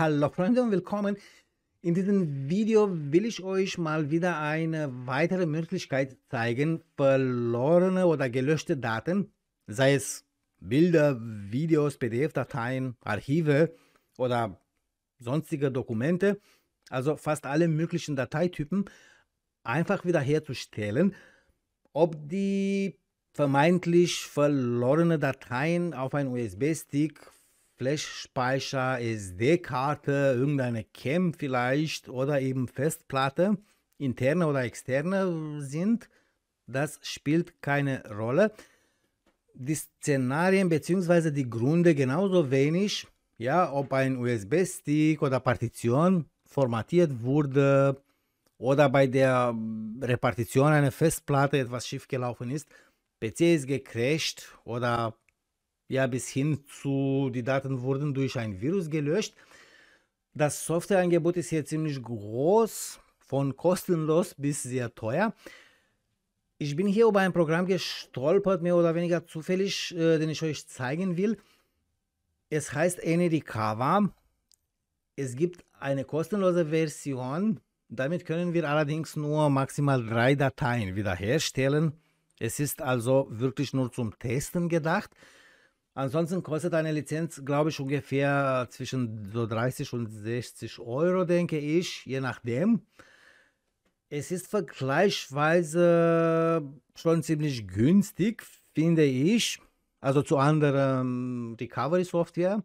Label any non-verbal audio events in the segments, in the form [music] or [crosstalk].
Hallo Freunde und willkommen. In diesem Video will ich euch mal wieder eine weitere Möglichkeit zeigen, verlorene oder gelöschte Daten, sei es Bilder, Videos, PDF-Dateien, Archive oder sonstige Dokumente, also fast alle möglichen Dateitypen, einfach wiederherzustellen, ob die vermeintlich verlorene Dateien auf einen USB-Stick Flash-Speicher, SD-Karte, irgendeine Cam vielleicht oder eben Festplatte, interne oder externe sind, das spielt keine Rolle. Die Szenarien bzw. die Gründe genauso wenig, ja, ob ein USB-Stick oder Partition formatiert wurde oder bei der Repartition einer Festplatte etwas schiefgelaufen ist, PC ist gecrashed oder ja bis hin zu, die Daten wurden durch ein Virus gelöscht. Das Softwareangebot ist hier ziemlich groß, von kostenlos bis sehr teuer. Ich bin hier über ein Programm gestolpert, mehr oder weniger zufällig, äh, den ich euch zeigen will. Es heißt Enericava. Es gibt eine kostenlose Version. Damit können wir allerdings nur maximal drei Dateien wiederherstellen. Es ist also wirklich nur zum Testen gedacht. Ansonsten kostet eine Lizenz, glaube ich, ungefähr zwischen so 30 und 60 Euro, denke ich, je nachdem. Es ist vergleichsweise schon ziemlich günstig, finde ich. Also zu anderen Recovery-Software.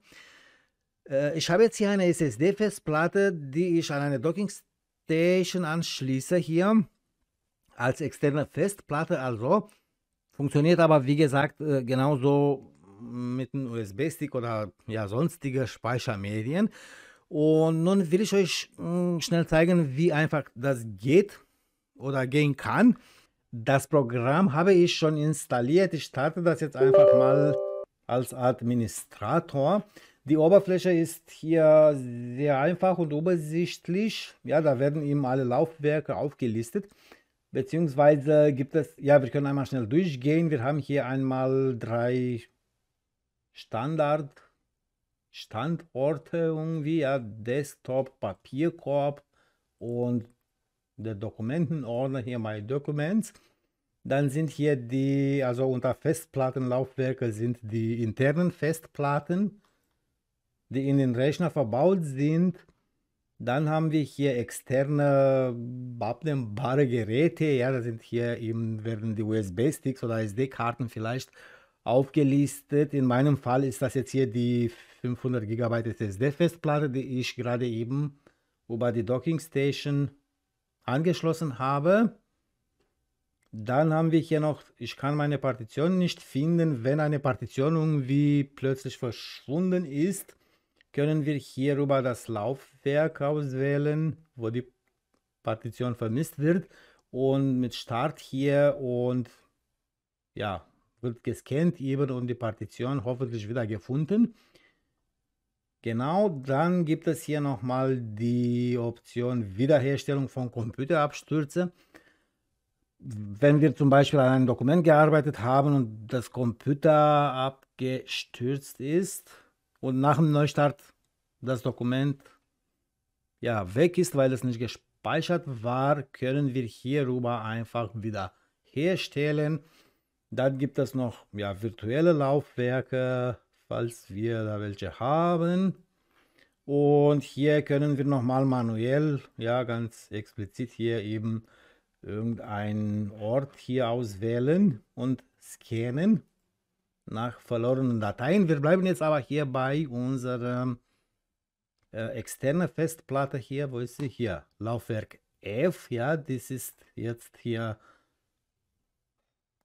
Äh, ich habe jetzt hier eine SSD-Festplatte, die ich an eine Dockingstation anschließe hier. Als externe Festplatte also. Funktioniert aber, wie gesagt, äh, genauso mit einem USB-Stick oder ja, sonstiger Speichermedien. Und nun will ich euch hm, schnell zeigen, wie einfach das geht oder gehen kann. Das Programm habe ich schon installiert. Ich starte das jetzt einfach mal als Administrator. Die Oberfläche ist hier sehr einfach und übersichtlich. Ja, da werden eben alle Laufwerke aufgelistet. Beziehungsweise gibt es, ja, wir können einmal schnell durchgehen. Wir haben hier einmal drei Standard, Standorte irgendwie, ja, Desktop, Papierkorb und der Dokumentenordner hier My Documents. Dann sind hier die, also unter Festplattenlaufwerke sind die internen Festplatten, die in den Rechner verbaut sind. Dann haben wir hier externe abnehmbare Geräte. Ja, da sind hier eben werden die USB-Sticks oder SD-Karten vielleicht aufgelistet. In meinem Fall ist das jetzt hier die 500 GB SSD-Festplatte, die ich gerade eben über die Docking Station angeschlossen habe. Dann haben wir hier noch, ich kann meine Partition nicht finden. Wenn eine Partition irgendwie plötzlich verschwunden ist, können wir hier über das Laufwerk auswählen, wo die Partition vermisst wird. Und mit Start hier und ja, wird gescannt eben und die Partition hoffentlich wieder gefunden. Genau, dann gibt es hier nochmal die Option Wiederherstellung von Computerabstürze. Wenn wir zum Beispiel an einem Dokument gearbeitet haben und das Computer abgestürzt ist und nach dem Neustart das Dokument ja, weg ist, weil es nicht gespeichert war, können wir hierüber einfach wieder herstellen dann gibt es noch ja, virtuelle Laufwerke, falls wir da welche haben. Und hier können wir nochmal manuell, ja ganz explizit hier eben irgendeinen Ort hier auswählen und scannen nach verlorenen Dateien. Wir bleiben jetzt aber hier bei unserer äh, externen Festplatte hier, wo ist sie hier? Laufwerk F, ja, das ist jetzt hier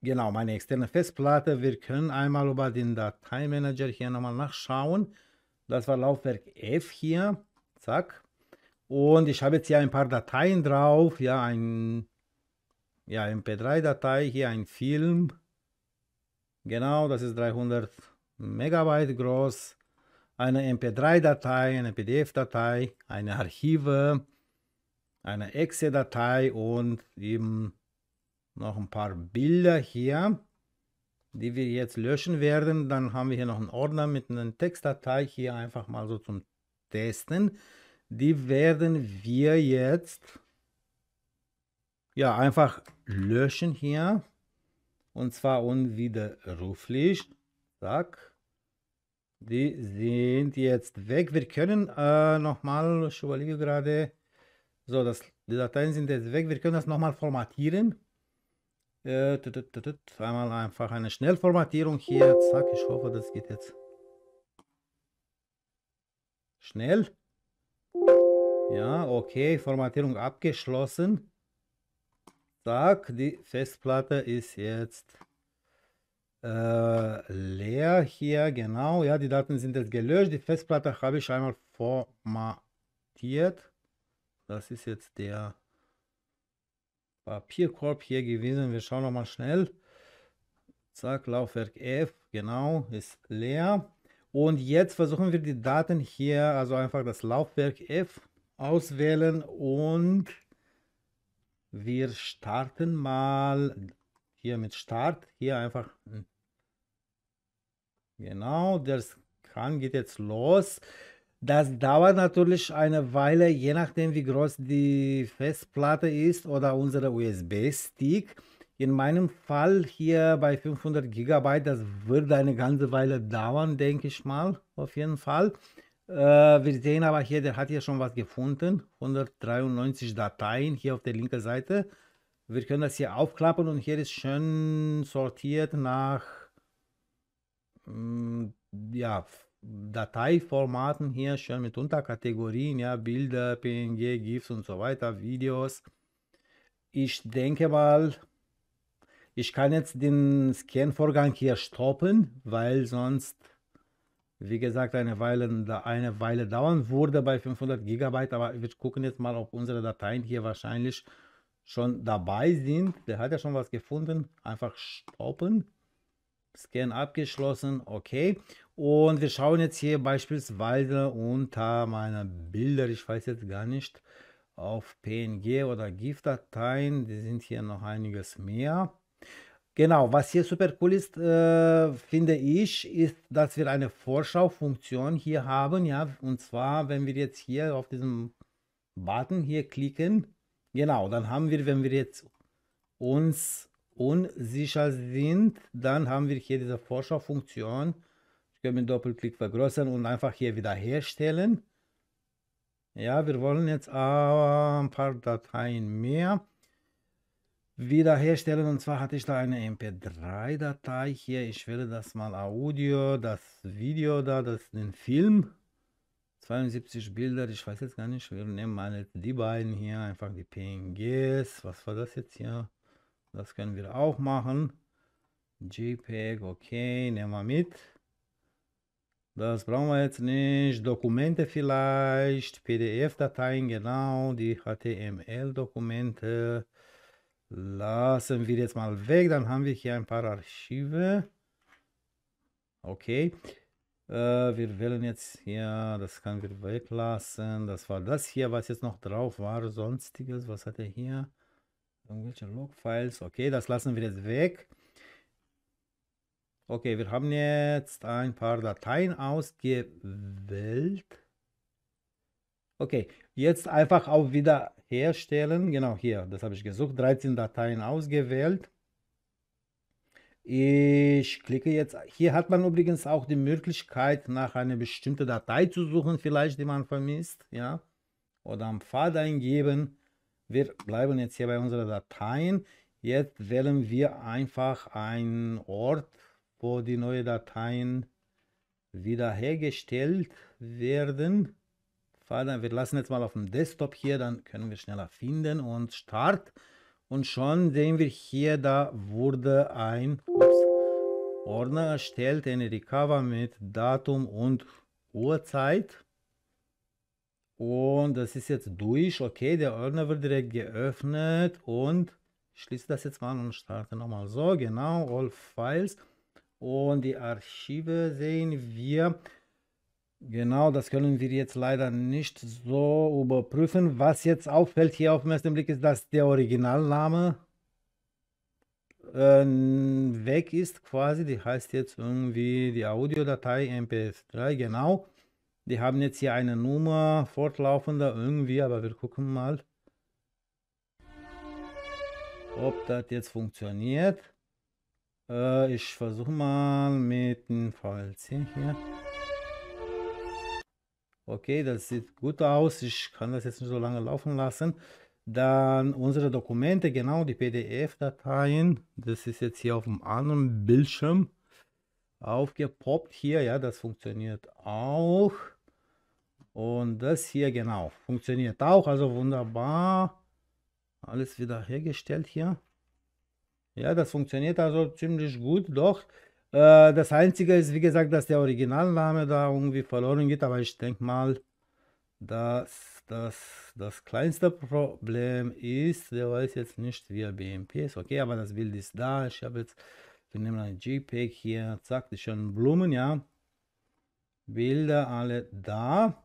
genau, meine externe Festplatte. Wir können einmal über den Dateimanager hier nochmal nachschauen. Das war Laufwerk F hier. Zack. Und ich habe jetzt hier ein paar Dateien drauf. Ja, ein ja, MP3-Datei, hier ein Film. Genau, das ist 300 Megabyte groß. Eine MP3-Datei, eine PDF-Datei, eine Archive, eine Exe-Datei und eben noch ein paar Bilder hier, die wir jetzt löschen werden. Dann haben wir hier noch einen Ordner mit einer Textdatei hier einfach mal so zum Testen. Die werden wir jetzt ja einfach löschen hier und zwar unwiderruflich. Zack. Die sind jetzt weg. Wir können äh, nochmal, ich überlege gerade, so, das, die Dateien sind jetzt weg. Wir können das nochmal formatieren. Äh, einmal einfach eine Schnellformatierung hier. Zack, ich hoffe, das geht jetzt. Schnell. Ja, okay, Formatierung abgeschlossen. Zack, die Festplatte ist jetzt äh, leer hier, genau. Ja, die Daten sind jetzt gelöscht. Die Festplatte habe ich einmal formatiert. Das ist jetzt der Papierkorb hier gewesen. Wir schauen noch mal schnell. Zack, Laufwerk F, genau, ist leer. Und jetzt versuchen wir die Daten hier, also einfach das Laufwerk F auswählen und wir starten mal hier mit Start. Hier einfach, hm. genau, das kann geht jetzt los. Das dauert natürlich eine Weile, je nachdem wie groß die Festplatte ist oder unser USB-Stick. In meinem Fall hier bei 500 GB, das wird eine ganze Weile dauern, denke ich mal, auf jeden Fall. Äh, wir sehen aber hier, der hat hier schon was gefunden, 193 Dateien hier auf der linken Seite. Wir können das hier aufklappen und hier ist schön sortiert nach mm, ja, Dateiformaten hier schön mit Unterkategorien, ja, Bilder, PNG, GIFs und so weiter, Videos. Ich denke mal, ich kann jetzt den Scan-Vorgang hier stoppen, weil sonst, wie gesagt, eine Weile, eine Weile dauern würde bei 500 GB, Aber wir gucken jetzt mal, ob unsere Dateien hier wahrscheinlich schon dabei sind. Der hat ja schon was gefunden. Einfach stoppen. Scan abgeschlossen. Okay. Und wir schauen jetzt hier beispielsweise unter meine Bilder, ich weiß jetzt gar nicht, auf PNG oder GIF-Dateien, die sind hier noch einiges mehr. Genau, was hier super cool ist, äh, finde ich, ist, dass wir eine Vorschaufunktion hier haben, ja, und zwar, wenn wir jetzt hier auf diesem Button hier klicken, genau, dann haben wir, wenn wir jetzt uns unsicher sind, dann haben wir hier diese Vorschaufunktion funktion ich kann mit Doppelklick vergrößern und einfach hier wieder herstellen. Ja, wir wollen jetzt ein paar Dateien mehr wiederherstellen. Und zwar hatte ich da eine MP3-Datei hier. Ich wähle das mal Audio, das Video da, das den Film. 72 Bilder, ich weiß jetzt gar nicht, wir nehmen mal die beiden hier, einfach die PNGs, was war das jetzt hier? Das können wir auch machen. JPEG, okay, nehmen wir mit. Das brauchen wir jetzt nicht. Dokumente vielleicht, PDF-Dateien, genau, die HTML-Dokumente lassen wir jetzt mal weg. Dann haben wir hier ein paar Archive. Okay. Äh, wir wählen jetzt hier, das können wir weglassen. Das war das hier, was jetzt noch drauf war. Sonstiges, was hat er hier? Irgendwelche Logfiles. Okay, das lassen wir jetzt weg. Okay, wir haben jetzt ein paar Dateien ausgewählt. Okay, jetzt einfach auf Wiederherstellen. Genau hier, das habe ich gesucht. 13 Dateien ausgewählt. Ich klicke jetzt. Hier hat man übrigens auch die Möglichkeit, nach einer bestimmten Datei zu suchen, vielleicht die man vermisst. Ja? Oder am Pfad eingeben. Wir bleiben jetzt hier bei unseren Dateien. Jetzt wählen wir einfach einen Ort wo die neuen Dateien wiederhergestellt werden. Wir lassen jetzt mal auf dem Desktop hier, dann können wir schneller finden und Start. Und schon sehen wir hier, da wurde ein ups, Ordner erstellt, eine Recover mit Datum und Uhrzeit. Und das ist jetzt durch. Okay, der Ordner wird direkt geöffnet und ich schließe das jetzt mal und starte nochmal. So, genau, All Files und die Archive sehen wir, genau das können wir jetzt leider nicht so überprüfen. Was jetzt auffällt hier auf den ersten Blick ist, dass der Originalname äh, weg ist quasi. Die heißt jetzt irgendwie die Audiodatei MP3, genau. Die haben jetzt hier eine Nummer fortlaufender irgendwie, aber wir gucken mal, ob das jetzt funktioniert. Äh, ich versuche mal mit dem VLC hier. Okay, das sieht gut aus. Ich kann das jetzt nicht so lange laufen lassen. Dann unsere Dokumente, genau die PDF-Dateien. Das ist jetzt hier auf dem anderen Bildschirm aufgepoppt hier. Ja, das funktioniert auch. Und das hier genau funktioniert auch. Also wunderbar. Alles wieder hergestellt hier. Ja, das funktioniert also ziemlich gut, doch. Äh, das Einzige ist, wie gesagt, dass der Originalname da irgendwie verloren geht, aber ich denke mal, dass das das kleinste Problem ist, der weiß jetzt nicht, wie er BMP ist. Okay, aber das Bild ist da. Ich habe jetzt, wir nehmen ein JPEG hier, zack, die schönen Blumen, ja. Bilder alle da.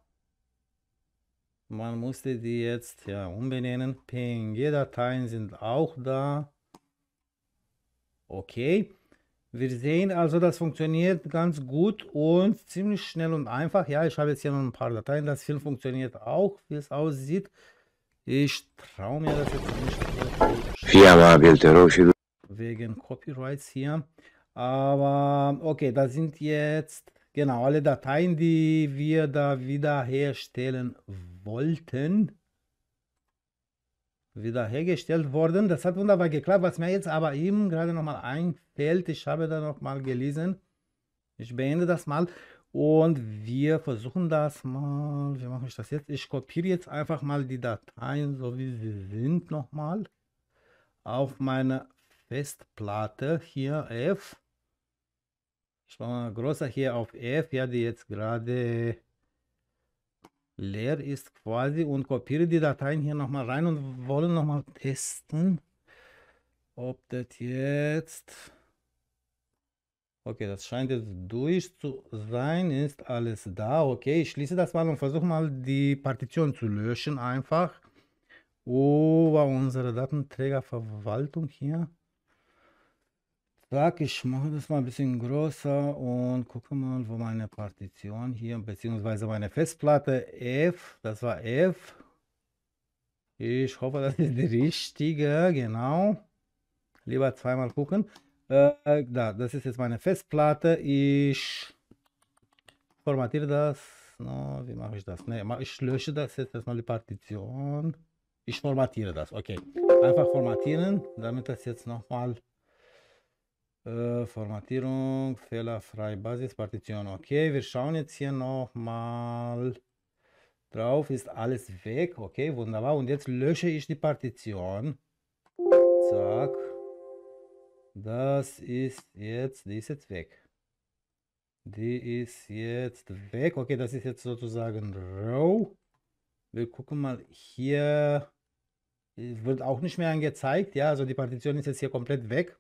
Man musste die jetzt ja umbenennen. PNG-Dateien sind auch da. Okay, wir sehen also, das funktioniert ganz gut und ziemlich schnell und einfach. Ja, ich habe jetzt hier noch ein paar Dateien. Das Film funktioniert auch, wie es aussieht. Ich traue mir das jetzt nicht. Wegen Copyrights hier. Aber okay, das sind jetzt genau alle Dateien, die wir da wiederherstellen wollten wiederhergestellt worden. Das hat wunderbar geklappt. Was mir jetzt aber eben gerade nochmal einfällt, ich habe da nochmal gelesen. Ich beende das mal und wir versuchen das mal. Wie mache ich das jetzt? Ich kopiere jetzt einfach mal die Dateien, so wie sie sind, nochmal auf meine Festplatte hier F. Ich mache mal größer hier auf F, ja, die jetzt gerade leer ist quasi und kopiere die Dateien hier nochmal rein und wollen nochmal testen, ob das jetzt... Okay, das scheint jetzt durch zu sein, ist alles da. Okay, ich schließe das mal und versuche mal die Partition zu löschen einfach. Oh, war unsere Datenträgerverwaltung hier sag, ich mache das mal ein bisschen größer und gucke mal, wo meine Partition hier, beziehungsweise meine Festplatte F, das war F. Ich hoffe, das ist die richtige, genau. Lieber zweimal gucken. Äh, da, das ist jetzt meine Festplatte. Ich formatiere das. No, wie mache ich das? Ne, ich lösche das jetzt erstmal die Partition. Ich formatiere das, okay. Einfach formatieren, damit das jetzt nochmal mal äh, Formatierung, fehlerfrei Basispartition. Okay, wir schauen jetzt hier nochmal drauf. Ist alles weg. Okay, wunderbar. Und jetzt lösche ich die Partition. Zack. Das ist jetzt, die ist jetzt weg. Die ist jetzt weg. Okay, das ist jetzt sozusagen row. Wir gucken mal hier. Wird auch nicht mehr angezeigt. Ja, also die Partition ist jetzt hier komplett weg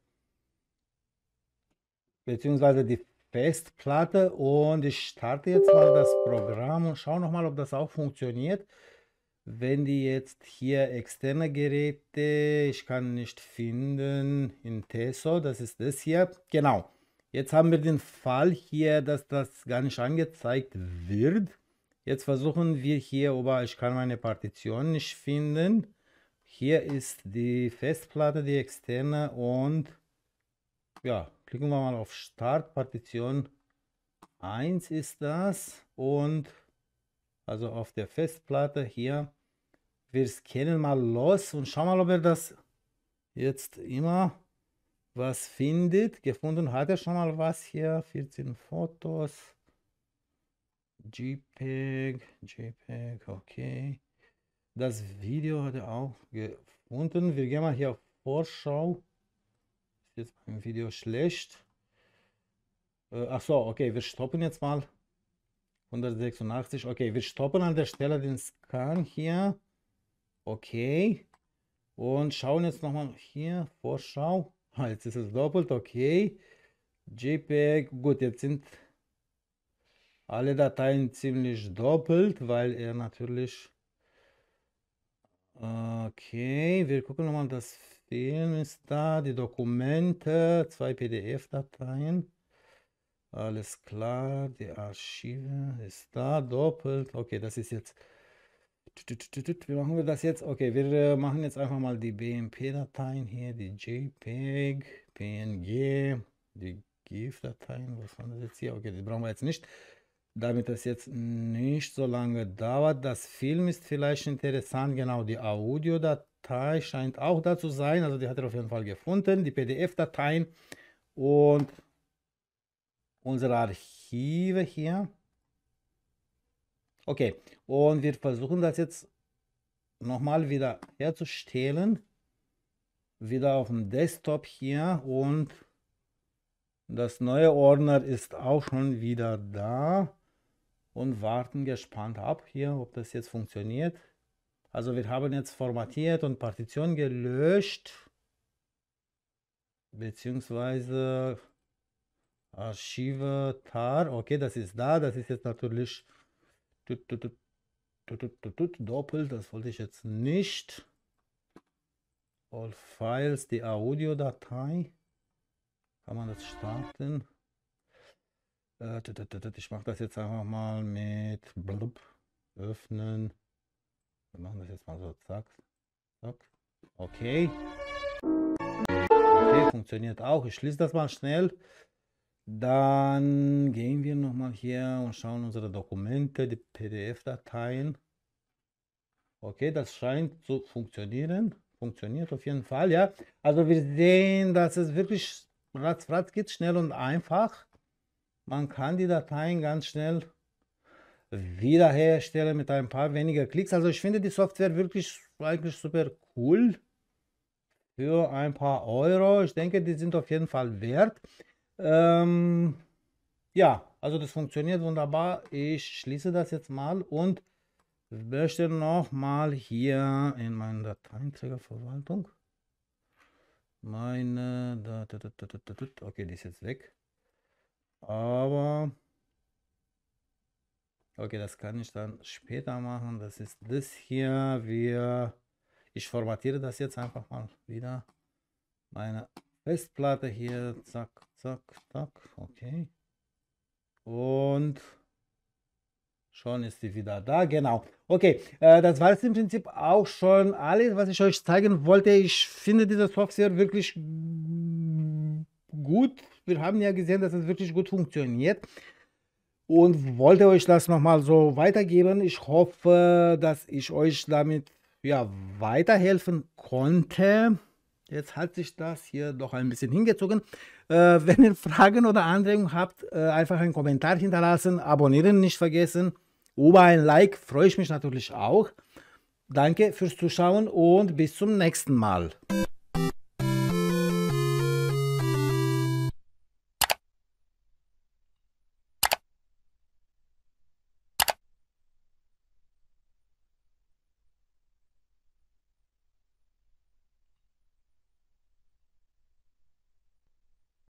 beziehungsweise die Festplatte und ich starte jetzt mal das Programm und schaue nochmal, ob das auch funktioniert. Wenn die jetzt hier externe Geräte, ich kann nicht finden in TESO, das ist das hier, genau. Jetzt haben wir den Fall hier, dass das gar nicht angezeigt wird. Jetzt versuchen wir hier, aber ich kann meine Partition nicht finden. Hier ist die Festplatte, die externe und ja, Klicken wir mal auf Start, Partition 1 ist das und also auf der Festplatte hier. Wir scannen mal los und schauen mal, ob er das jetzt immer was findet. Gefunden hat er schon mal was hier. 14 Fotos. JPEG, JPEG, okay. Das Video hat er auch gefunden. Wir gehen mal hier auf Vorschau jetzt mein Video schlecht. Äh, ach so, okay, wir stoppen jetzt mal. 186, okay, wir stoppen an der Stelle den Scan hier. Okay. Und schauen jetzt nochmal hier, Vorschau. Ah, [laughs] jetzt ist es doppelt, okay. JPEG, gut, jetzt sind alle Dateien ziemlich doppelt, weil er natürlich... Okay, wir gucken nochmal das System ist da, die Dokumente, zwei PDF-Dateien. Alles klar, die Archive ist da, doppelt. Okay, das ist jetzt. Wie machen wir das jetzt? Okay, wir äh, machen jetzt einfach mal die BMP-Dateien hier, die JPEG, PNG, die GIF-Dateien. Was haben wir jetzt hier? Okay, die brauchen wir jetzt nicht damit das jetzt nicht so lange dauert. Das Film ist vielleicht interessant, genau die Audiodatei Datei scheint auch da zu sein. Also die hat er auf jeden Fall gefunden, die PDF-Dateien und unsere Archive hier. Okay, und wir versuchen das jetzt nochmal wieder herzustellen. Wieder auf dem Desktop hier und das neue Ordner ist auch schon wieder da und warten gespannt ab hier, ob das jetzt funktioniert. Also wir haben jetzt formatiert und Partition gelöscht, beziehungsweise Archive tar. Okay, das ist da, das ist jetzt natürlich doppelt, das wollte ich jetzt nicht. All Files, die Audiodatei. Kann man das starten? Äh, ich mache das jetzt einfach mal mit blub, öffnen. Wir machen das jetzt mal so, zack, zack. Okay. Okay, funktioniert auch. Ich schließe das mal schnell. Dann gehen wir nochmal hier und schauen unsere Dokumente, die PDF-Dateien. Okay, das scheint zu funktionieren. Funktioniert auf jeden Fall, ja. Also wir sehen, dass es wirklich ratzfratz geht, schnell und einfach. Man kann die Dateien ganz schnell wiederherstelle mit ein paar weniger Klicks. Also ich finde die Software wirklich eigentlich super cool für ein paar Euro. Ich denke, die sind auf jeden Fall wert. Ähm, ja, also das funktioniert wunderbar. Ich schließe das jetzt mal und möchte noch mal hier in meinen Dateinträgerverwaltung meine, okay, die ist jetzt weg, aber Okay, das kann ich dann später machen. Das ist das hier. Wir, ich formatiere das jetzt einfach mal wieder. Meine Festplatte hier. Zack, zack, zack. Okay. Und schon ist sie wieder da. Genau. Okay, äh, das war es im Prinzip auch schon alles, was ich euch zeigen wollte. Ich finde diese Software wirklich gut. Wir haben ja gesehen, dass es wirklich gut funktioniert und wollte euch das nochmal so weitergeben. Ich hoffe, dass ich euch damit ja, weiterhelfen konnte. Jetzt hat sich das hier doch ein bisschen hingezogen. Äh, [laughs] wenn ihr Fragen oder Anregungen habt, äh, einfach einen Kommentar hinterlassen, abonnieren nicht vergessen. Über ein Like freue ich mich natürlich auch. Danke fürs Zuschauen und bis zum nächsten Mal.